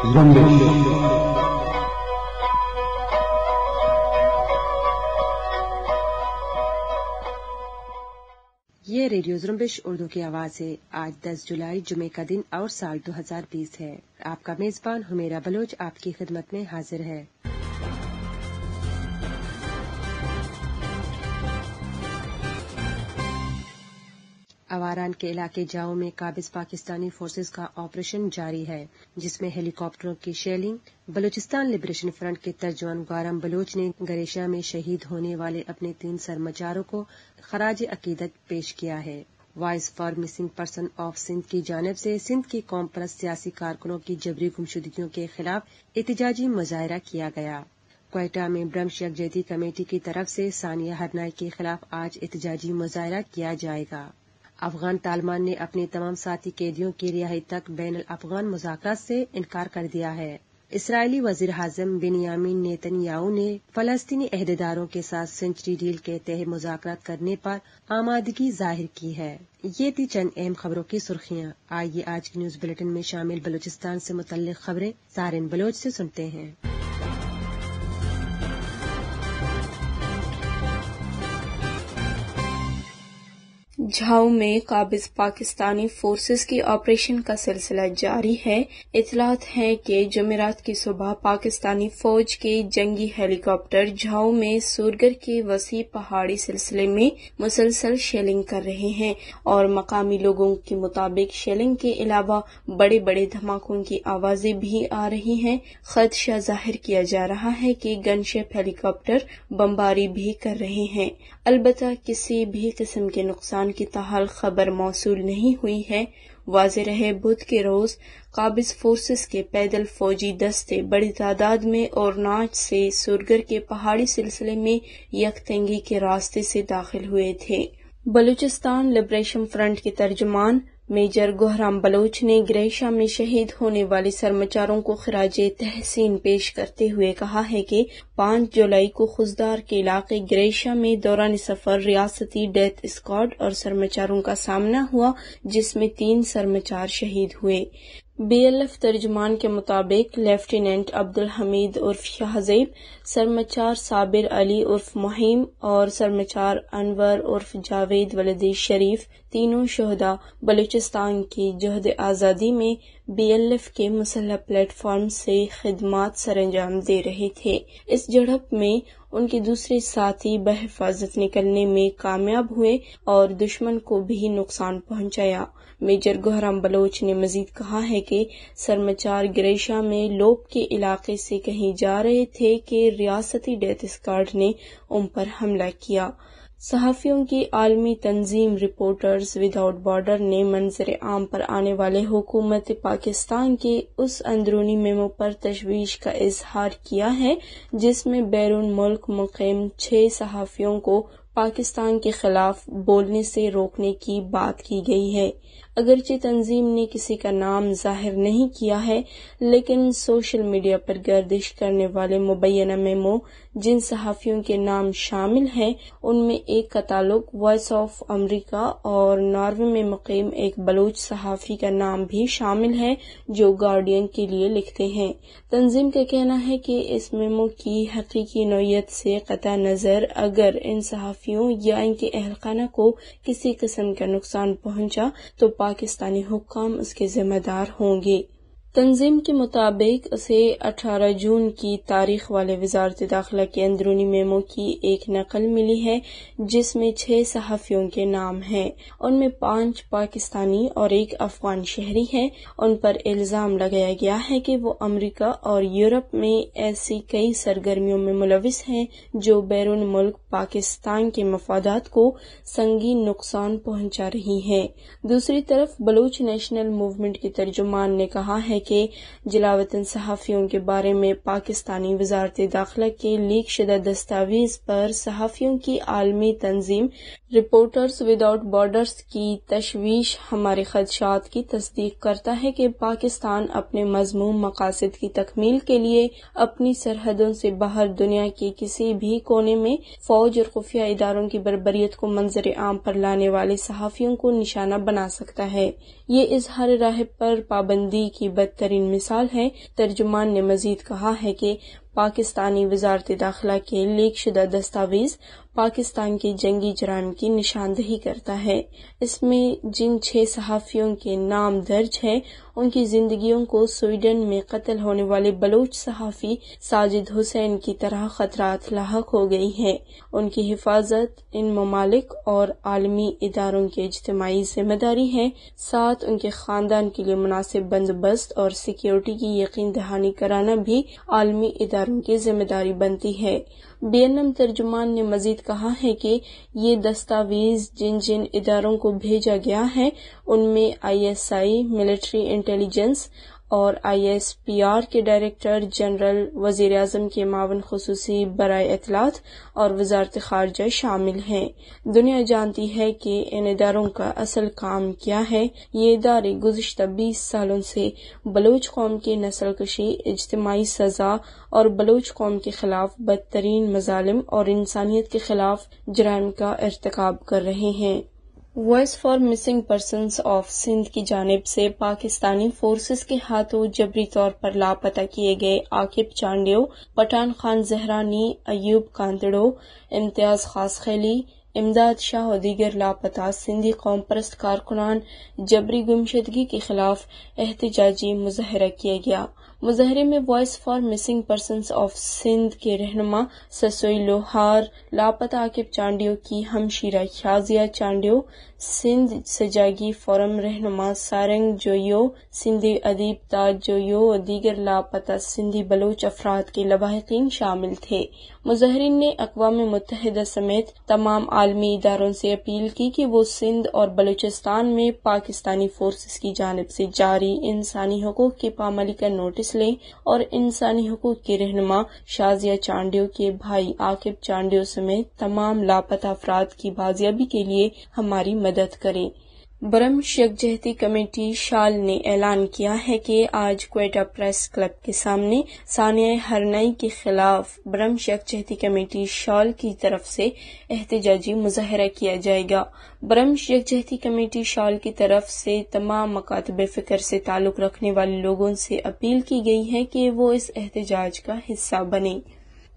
ये रेडियो जुम्बिश उर्दू की आवाज है आज 10 जुलाई जुमे का दिन और साल 2020 है आपका मेजबान हुमेरा बलोच आपकी खिदमत में हाजिर है अवारान के इलाके जाओ में काबिज पाकिस्तानी फोर्सेज का ऑपरेशन जारी है जिसमें हेलीकॉप्टरों की शेलिंग बलूचिस्तान लिबरेशन फ्रंट के तर्जवान गारम बलोच ने गरेशा में शहीद होने वाले अपने तीन सरमाचारों को खराज अकीदत पेश किया है voice for missing person of Sindh की जानब से सिंध के कौम परस्त सियासी कारकुनों की जबरी गुमशुदगियों के खिलाफ एहतजाजी मुजाहरा किया गया कोयटा में ब्रह्म यकजहती कमेटी की तरफ से सानिया हरनाई के खिलाफ आज एहतजाजी मुजाहरा किया जाएगा अफगान तालिबान ने अपने तमाम साथी कैदियों की रिहाई तक बैन अफगान मुजाकरात से इनकार कर दिया है इसराइली वजीर हाजम नेतन याऊ ने फलस्तीनी अहदेदारों के साथ सेंचुरी डील के तहत मुजाकर करने पर आमादगी जाहिर की है ये थी चंद अहम खबरों की सुर्खियाँ आइए आज की न्यूज बुलेटिन में शामिल बलूचिस्तान से मुतल खबरें सारिन बलोच से सुनते हैं झाऊ में काबिज पाकिस्तानी फोर्सेस के ऑपरेशन का सिलसिला जारी है इतलात है कि जमेरात की सुबह पाकिस्तानी फौज के जंगी हेलीकॉप्टर झाऊ में सूरगर के वसी पहाड़ी सिलसिले में मुसलसल शेलिंग कर रहे हैं और मकामी लोगों के मुताबिक शेलिंग के अलावा बड़े बड़े धमाकों की आवाजें भी आ रही हैं खदशा जाहिर किया जा रहा है कि गनशेप हेलीकॉप्टर बमबारी भी कर रहे हैं अलबत् किसी भी किस्म के नुकसान की तहाल खबर मौसू नहीं हुई है वाज रहे बुध के रोज काबिज फोर्सेस के पैदल फौजी दस्ते बड़ी तादाद में और नाच से सुरगर के पहाड़ी सिलसिले में यकतंगी के रास्ते से दाखिल हुए थे बलूचिस्तान लिबरेशन फ्रंट के तर्जमान मेजर गोहराम बलोच ने ग्रैशा में शहीद होने वाले सरमचारों को खराज तहसीन पेश करते हुए कहा है कि 5 जुलाई को खुजदार के इलाके ग्रहशा में दौरान सफर रियासती डेथ स्क्वाड और सरमचारों का सामना हुआ जिसमें तीन सरमचार शहीद हुए बीएलएफ तर्जमान के मुताबिक लेफ्टिनेंट अब्दुल हमीद उर्फ शाहजेब सरमचार साबिर अली उर्फ मुहिम और सरमचार अनवर उर्फ जावेद वलदी शरीफ तीनों शहदा बलूचिस्तान की जहद आज़ादी में बीएलएफ के मुसलह प्लेटफॉर्म से खदमात सरंजाम दे रहे थे इस झड़प में उनके दूसरे साथी बहफाजत निकलने में कामयाब हुए और दुश्मन को भी नुकसान पहुंचाया मेजर गोहराम बलोच ने मजीद कहा है कि सरमचार ग्रेशा में लोप के इलाके से कहीं जा रहे थे कि रियासती डेथ स्कॉड ने उन पर हमला किया सहाफ़ियों की आलमी तंजीम रिपोर्टर्स विदाउट बॉर्डर ने मंजर आम पर आने वाले हुकूमत पाकिस्तान के उस अंदरूनी मेमो पर तशवीश का इजहार किया है जिसमें बैरून मुल्क मुकम छह सहाफ़ियों को पाकिस्तान के खिलाफ बोलने से रोकने की बात की गई है अगरचे तंजीम ने किसी का नाम जाहिर नहीं किया है लेकिन सोशल मीडिया पर गर्दिश करने वाले मुबैना मेमो जिन सहाफ़ियों के नाम शामिल हैं उनमें एक का ताल्लुक वॉइस ऑफ अमेरिका और नॉर्वे में मुकीम एक बलूच सहाफ़ी का नाम भी शामिल है जो गार्डियन के लिए लिखते हैं तंजीम का कहना है कि इस मेमो की हकीकी नोयत से कत नज़र अगर इन सहाफ़ियों या इनके अहलखाना को किसी किस्म का नुकसान पहुंचा तो पाकिस्तानी हुकाम उसके जिम्मेदार होंगे तंजीम के मुताबिक उसे 18 जून की तारीख वाले वजारत दाखिला के अंदरूनी मेमो की एक नकल मिली है जिसमें छह सहाफ़ियों के नाम हैं उनमें पांच पाकिस्तानी और एक अफगान शहरी हैं उन पर इल्ज़ाम लगाया गया है कि वो अमरीका और यूरोप में ऐसी कई सरगर्मियों में मुलविस हैं जो बैरून मुल्क पाकिस्तान के मफादात को संगीन नुकसान पहुंचा रही हैं। दूसरी तरफ बलूच नेशनल मूवमेंट के तर्जुमान ने कहा है कि जिलावतन सहाफ़ियों के बारे में पाकिस्तानी वजारत दाखिला के लीक शुदा दस्तावेज पर सहाफ़ियों की आलमी तंजीम रिपोर्टर्स विदाउट बॉर्डर्स की तशवीश हमारे खदशात की तस्दीक करता है कि पाकिस्तान अपने मजमूम मकासद की तकमील के लिए अपनी सरहदों से बाहर दुनिया के किसी भी कोने में फौज फौज और खुफिया इदारों की बरबरीत को मंजर आम पर लाने वाले सहाफ़ियों को निशाना बना सकता है ये इजहार राह पर पाबंदी की बदतरीन मिसाल है तर्जुमान ने मजीद कहा है कि पाकिस्तानी वजारत दाखिला के लीक शुदा दस्तावेज पाकिस्तान के जंगी जराम की निशानदही करता है इसमें जिन छह सहाफ़ियों के नाम दर्ज हैं उनकी जिंदगियों को स्वीडन में कत्ल होने वाले बलोच सहाफ़ी साजिद हुसैन की तरह खतरात लाक हो गई है उनकी हिफाजत इन ममालिक और आलमी इदारों की इजतमाही जिम्मेदारी है साथ उनके खानदान के लिए मुनासिब बंदोबस्त और सिक्योरिटी की यकीन दहानी कराना भी आलमी इदारों की जिम्मेदारी बनती है बी एन एम तर्जुमान ने मजीद समेत कहा है कि ये दस्तावेज जिन जिन इदारों को भेजा गया है उनमें आईएसआई मिलिट्री इंटेलिजेंस और आई एस पी आर के डायरेक्टर जनरल वजीर अजम के मावन खसूसी बरए अतलात और वजारत खारजा शामिल हैं दुनिया जानती है कि इन इदारों का असल काम क्या है ये इदारे गुजशत बीस सालों से बलोच कौम की नस्ल कशी इजतमाही सजा और बलोच कौम के खिलाफ बदतरीन मजालिम और इंसानियत के खिलाफ जराम का इरतकब कर रहे हैं voice for missing person of Sindh की जानब से पाकिस्तानी फोर्सेस के हाथों जबरी तौर पर लापता किए गए आकिब चांडियो पठान खान जहरानी अयूब कांतड़ो इम्तियाज खास खैली इमदाद शाह और दीगर लापता सिंधी कौम परस्त कारकुनान जबरी गुमशदगी के खिलाफ एहतजाजी मुजाहरा किया गया मुजहरे में voice for missing person of Sindh के रहनमा ससोई लोहार लापता आकिब चांडियो की हमशीरा शाजिया चांडियो सिंध सजागी फोरम रहनुमा सारंग जोयो सिंधी अदीब ताज जोयो और दीगर लापता सिंधी बलोच अफराद के लवाहकिन शामिल थे मुजाहरीन ने अकवा मुतहदा समेत तमाम आलमी इदारों से अपील की कि वो सिंध और बलूचिस्तान में पाकिस्तानी फोर्सेस की जानब से जारी इंसानी हकूक के पामली का नोटिस लें और इंसानी हकूक के रहनुमा शाजिया चांडियो के भाई आकिब चांडियो समेत तमाम लापता अफराद की बाजियाबी के लिए हमारी मदद मदद करे ब्रह्म यकजहती कमेटी शाल ने ऐलान किया है कि आज क्वेटा प्रेस क्लब के सामने सानिया हरनाई के खिलाफ ब्रह्म यकजहती कमेटी शाल की तरफ से एहतजाजी मुजाहरा किया जाएगा ब्रह्म यकजहती कमेटी शाल की तरफ से तमाम मकातब फिक्र से ताल्लुक़ रखने वाले लोगों से अपील की गई है कि वो इस एहतजाज का हिस्सा बने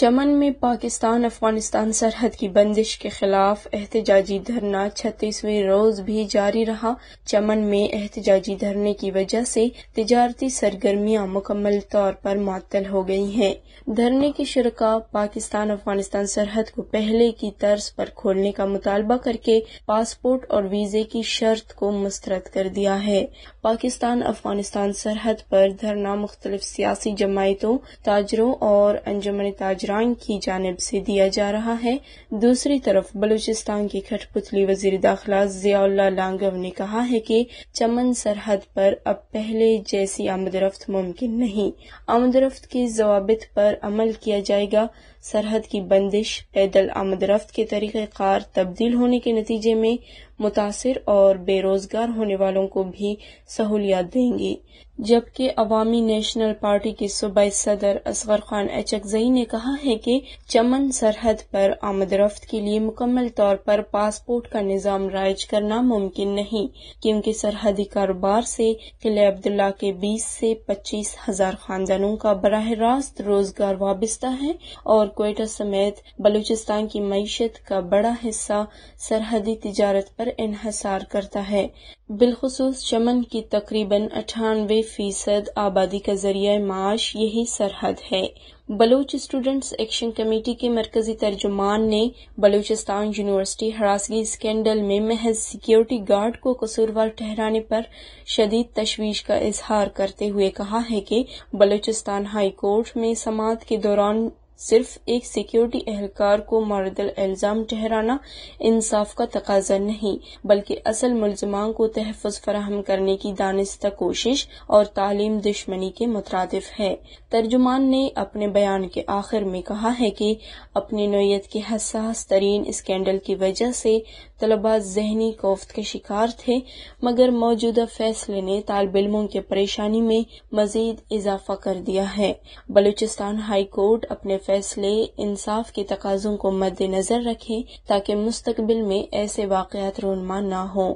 चमन में पाकिस्तान अफगानिस्तान सरहद की बंदिश के खिलाफ एहतजाजी धरना छत्तीसवें रोज भी जारी रहा चमन में एहतजाजी धरने की वजह से तजारती सरगर्मियां मुकम्मल तौर पर मअतल हो गई हैं धरने की शुरा पाकिस्तान अफगानिस्तान सरहद को पहले की तर्ज पर खोलने का मुतालबा करके पासपोर्ट और वीजे की शर्त को मुस्तरद कर दिया है पाकिस्तान अफगानिस्तान सरहद पर धरना मुख्तलिफ सियासी जमायतों ताजरों और अंजमन ताजर नजरान की जानब से दिया जा रहा है दूसरी तरफ बलूचिस्तान के खटपुतली वजीर दाखिला जियाउल्ला लांगव ने कहा है कि चमन सरहद पर अब पहले जैसी आमदरफ्त मुमकिन नहीं आमदरफ्त के जवाबित पर अमल किया जाएगा सरहद की बंदिश पैदल आमदरफ्त के तरीक़ार तब्दील होने के नतीजे में मुतासर और बेरोजगार होने वालों को भी सहूलियात देंगे जबकि अवामी नेशनल पार्टी के सूबाई सदर असगर खान एचकजई ने कहा है कि चमन सरहद पर आमदरफ्त के लिए मुकम्मल तौर पर पासपोर्ट का निज़ाम राइज करना मुमकिन नहीं क्योंकि सरहदी कारोबार से किले अब्दुल्ला के बीस से पच्चीस हजार खानदानों का बरह रास्त रोजगार वाबस्ता है और क्वेटा समेत बलूचिस्तान की मीशत का बड़ा हिस्सा सरहदी तजारत पर इन्हसार करता है बिलखसूस चमन की तकरीबन अठानवे फीसद आबादी का जरिया माश यही सरहद है बलूच स्टूडेंट्स एक्शन कमेटी के मरकजी तर्जुमान ने बलूचिस्तान यूनिवर्सिटी हरासगी स्कैंडल में महज सिक्योरिटी गार्ड को कसूरवार ठहराने पर शदीद तशवीश का इजहार करते हुए कहा है कि बलूचिस्तान हाईकोर्ट में समात के दौरान सिर्फ एक सिक्योरिटी एहलकार को मारदल इल्ज़ाम ठहराना इंसाफ का तकाजा नहीं बल्कि असल मुलजमान को तहफ़ फराहम करने की दानिस्ता कोशिश और तालीम दुश्मनी के मुतरदफ है तर्जुमान ने अपने बयान के आखिर में कहा है कि अपनी नोयत के हसास तरीन स्कैंडल की वजह से तलबा जहनी कोफ्त के शिकार थे मगर मौजूदा फैसले ने तालब इलमों की परेशानी में मजीद इजाफा कर दिया है बलूचिस्तान हाई कोर्ट अपने फैसले इंसाफ के तकाजों को मद्देनजर रखें ताकि मुस्तबिल में ऐसे वाकयात रोनमा न हों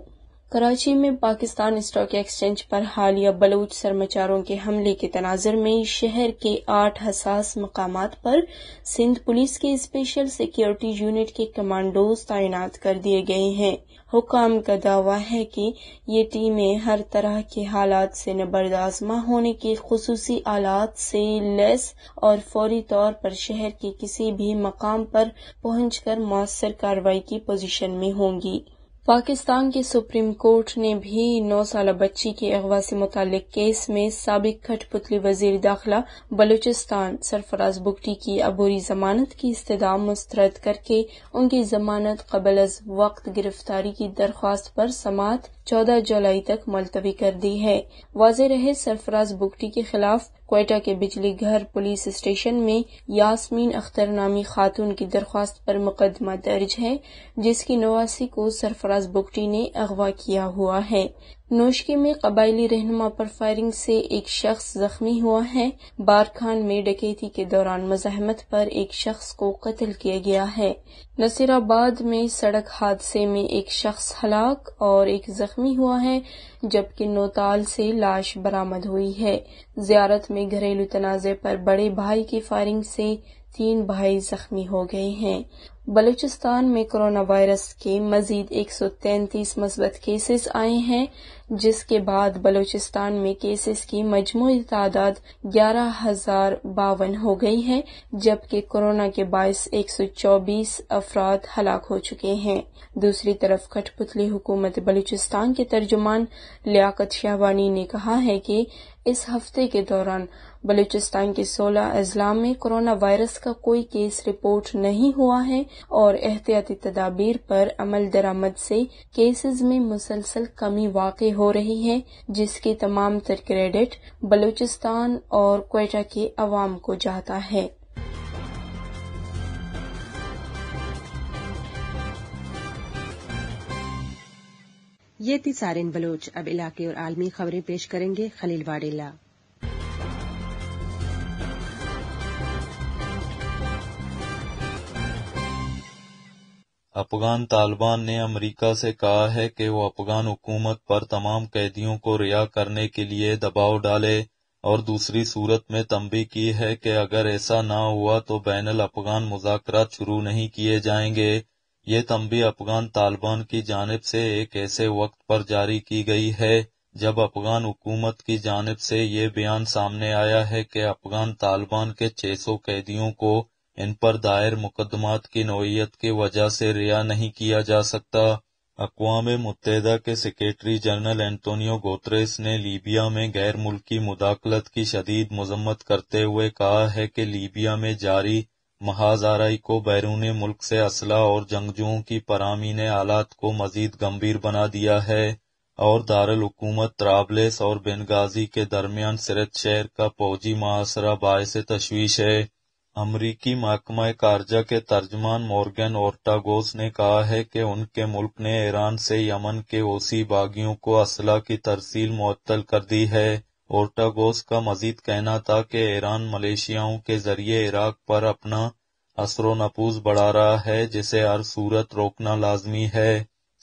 कराची में पाकिस्तान स्टॉक एक्सचेंज पर हालिया बलूच सरमाचारों के हमले के तनाजर में शहर के आठ हसास मकाम पर सिंध पुलिस के स्पेशल सिक्योरिटी यूनिट के कमांडोज तैनात कर दिए गए हैं हुकाम का दावा है कि ये टीमें हर तरह के हालात से नबरदाजमा न होने के खसूसी आलात से लेस और फौरी तौर पर शहर के किसी भी मकाम पर पहुंचकर मौसर कार्रवाई की पोजीशन में होंगी पाकिस्तान के सुप्रीम कोर्ट ने भी नौ साल बच्ची के अगवा से मुतल केस में सबक खटपुतली वजीर दाखिला बलूचिस्तान सरफराज बुगटी की अबूरी जमानत की इस्तदाम मुस्तरद करके उनकी जमानत कबल अज वक्त गिरफ्तारी की दरख्वास्त पर समात 14 जुलाई तक मुलतवी कर दी है वाज रहे सरफराज बुगटी के खिलाफ कोयटा के बिजली घर पुलिस स्टेशन में यासमीन अख्तर नामी खातून की दरख्वास्त पर मुकदमा दर्ज है जिसकी नवासी को सरफराज बुगटी ने अगवा किया हुआ है नौशकी में कबाइली रहनुमा पर फायरिंग से एक शख्स जख्मी हुआ है बारखान में डकैती के दौरान मजाहमत पर एक शख्स को कत्ल किया गया है नसीराबाद में सड़क हादसे में एक शख्स हलाक और एक जख्मी हुआ है जबकि नौताल से लाश बरामद हुई है जियारत में घरेलू तनाजे पर बड़े भाई की फायरिंग से तीन भाई जख्मी हो गए हैं बलूचिस्तान में कोरोना वायरस के मजीद एक सौ तैतीस مثبت केसेस आए हैं जिसके बाद बलूचिस्तान में केसेस की मजमू तादाद ग्यारह हजार बावन हो गई है जबकि कोरोना के बायस एक सौ चौबीस अफराद हलाक हो चुके हैं दूसरी तरफ कठपुतली हुकूमत बलूचिस्तान के तर्जुमान लियाकत शाहवानी ने कहा है कि इस हफ्ते के दौरान बलूचिस्तान के 16 अजला में कोरोना वायरस का कोई केस रिपोर्ट नहीं हुआ है और एहतियाती तदाबीर पर अमल दरामद से केसेस में मुसलसल कमी वाक़ हो रही है जिसकी तमाम तर क्रेडिट बलूचिस्तान और क्वेटा के अवाम को जाता है ये थी सारिन बलोच अब इलाके और आलमी खबरें पेश करेंगे खलील वाडेला अफगान तालिबान ने अमरीका से कहा है कि वो अफगान हुकूमत पर तमाम कैदियों को रिहा करने के लिए दबाव डाले और दूसरी सूरत में तंबी की है कि अगर ऐसा ना हुआ तो बैन अफगान मुजाकर शुरू नहीं किए जाएंगे ये तंबी अफगान तालिबान की जानब से एक ऐसे वक्त पर जारी की गई है जब अफगान हुकूमत की जानब से ये बयान सामने आया है कि अफगान तालिबान के 600 कैदियों को इन पर दायर मुकदमात की नोयत की वजह से रिहा नहीं किया जा सकता अकवाम मुतहदा के सेक्रेटरी जनरल एंटोनियो गोत्रेस ने लीबिया में गैर मुल्की मुदाखलत की शदीद मजम्मत करते हुए कहा है कि लीबिया में जारी महाजाराई को बैरून मुल्क से असला और जंगजुओं की परामी ने हालात को मजीद गंभीर बना दिया है और दारकूमत त्राबलेस और बेनगाजी के दरमियान सिरत शहर का फौजी बाय बायस तशवीश है अमरीकी महकमा कारजा के तर्जमान मोर्गन ओर्टागोस ने कहा है कि उनके मुल्क ने ईरान से यमन के ओसी बागियों को असला की तरसील मअतल कर दी है ओर्टागोस का मजीद कहना था कि ईरान मलेशियाओं के जरिए इराक पर अपना असरो नफूज बढ़ा रहा है जिसे हर सूरत रोकना लाजमी है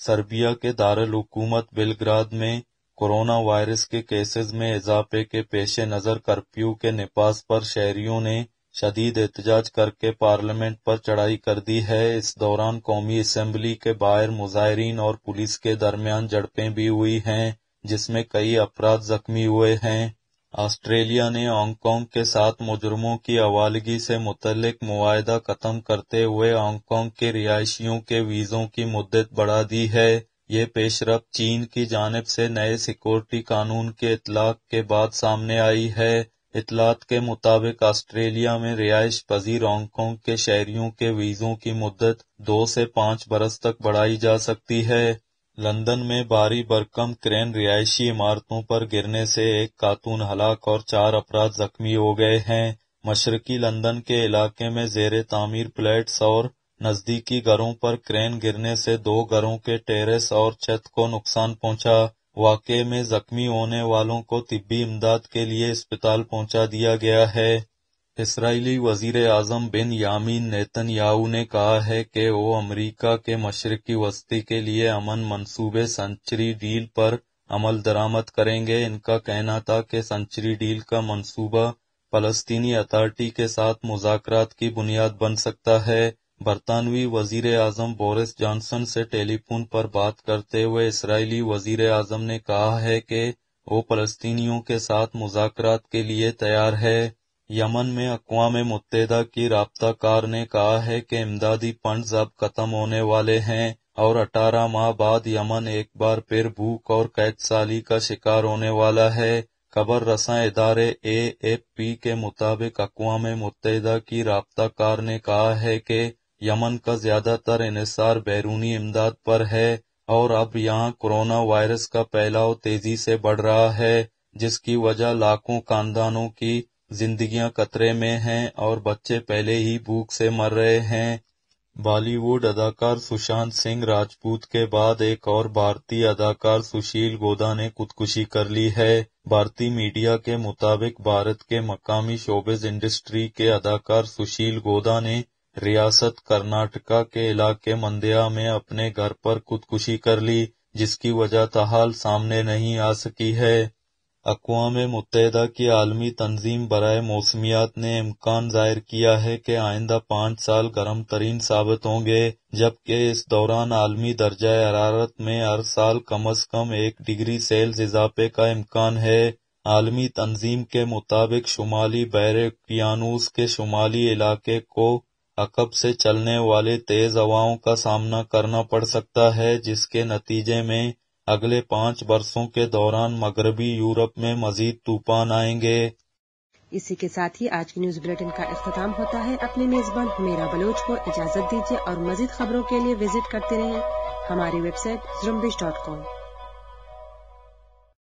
सर्बिया के दारकूमत बिलग्राद में कोरोना वायरस के केसेज में इजाफे के पेश नज़र कर्फ्यू के निपास पर शहरियों ने शदीद एहतजाज करके पार्लियामेंट पर चढ़ाई कर दी है इस दौरान कौमी असम्बली के बाहर मुजाहरीन और पुलिस के दरमियान झड़पें भी हुई है जिसमे कई अपराध जख्मी हुए है ऑस्ट्रेलिया ने हांगकॉन्ग के साथ मुजरमों की हवालगी से मुतल मुआहदा खत्म करते हुए हांगकांग के रिहायशियों के वीज़ों की मुद्दत बढ़ा दी है ये पेशरफ चीन की जानब से नए सिक्योरिटी कानून के इतलाक के बाद सामने आई है इतलात के मुताबिक ऑस्ट्रेलिया में रिहायश पजीर हांगकांग के शहरियों के वीज़ों की मुद्दत दो से पाँच बरस तक बढ़ाई जा सकती है लंदन में भारी बरकम क्रेन रिहायशी इमारतों पर गिरने से एक खातून हलाक और चार अपराध जख्मी हो गए हैं मशरकी लंदन के इलाके में जेर तामीर फ्लैट्स और नजदीकी घरों पर क्रेन गिरने से दो घरों के टेरेस और छत को नुकसान पहुंचा वाक़े में जख्मी होने वालों को तिब्बी इमदाद के लिए अस्पताल पहुंचा दिया गया है इसराइली वजीर आजम बिन यामीन नेतन याऊ ने कहा है कि वो अमरीका के मशरकी वस्ती के लिए अमन मंसूबे सेंचुरी डील पर अमल दरामद करेंगे इनका कहना था कि सेंचुरी डील का मंसूबा फलस्तीनी अथॉरिटी के साथ मुजाकरात की बुनियाद बन सकता है बरतानवी वजीर आजम बोरिस जॉनसन से टेलीफोन पर बात करते हुए इसराइली वजीर आजम ने कहा है कि वो फलस्तीनियों के साथ मुजाकर के लिए तैयार है यमन में अकवा मुतहदा की कार ने कहा है कि इमदादी फंड अब खत्म होने वाले है और अठारह माह बाद यमन एक बार फिर भूख और कैद साली का शिकार होने वाला है खबर रसा इदारे ए एफ पी के मुताबिक अकवा मुतदा की कार ने कहा है की यमन का ज्यादातर इसार बैरूनी इमदाद पर है और अब यहाँ कोरोना वायरस का फैलाव तेजी से बढ़ रहा है जिसकी वजह लाखों खानदानों की जिंदगियां खतरे में हैं और बच्चे पहले ही भूख से मर रहे हैं बॉलीवुड अदाकार सुशांत सिंह राजपूत के बाद एक और भारतीय अदाकार सुशील गोदा ने खुदकुशी कर ली है भारतीय मीडिया के मुताबिक भारत के मकामी शोबिस इंडस्ट्री के अदाकार सुशील गोदा ने रियासत कर्नाटका के इलाके मंदिया में अपने घर पर खुदकुशी कर ली जिसकी वजह तहाल सामने नहीं आ सकी है अकवाम मुतहदा की आलमी तंजीम बरए मौसमियात ने इम्कान जाहिर किया है कि आइंदा पाँच साल गर्म तरीन साबित होंगे जबकि इस दौरान आलमी दर्जा हरारत में हर साल कम अज कम एक डिग्री सेल्स इजाफे का इम्कान है आलमी तंजीम के मुताबिक शुमाली बहर पियानूस के शुमाली इलाके को अकब से चलने वाले तेज हवाओं का सामना करना पड़ सकता है जिसके नतीजे में अगले पाँच वर्षों के दौरान मगरबी यूरोप में मजीद तूफान आएंगे इसी के साथ ही आज के न्यूज बुलेटिन का अख्ताम होता है अपने मेजबान हुमेरा बलोच को इजाजत दीजिए और मजीद खबरों के लिए विजिट करते रहें हमारी वेबसाइट जुम्बिश डॉट कॉम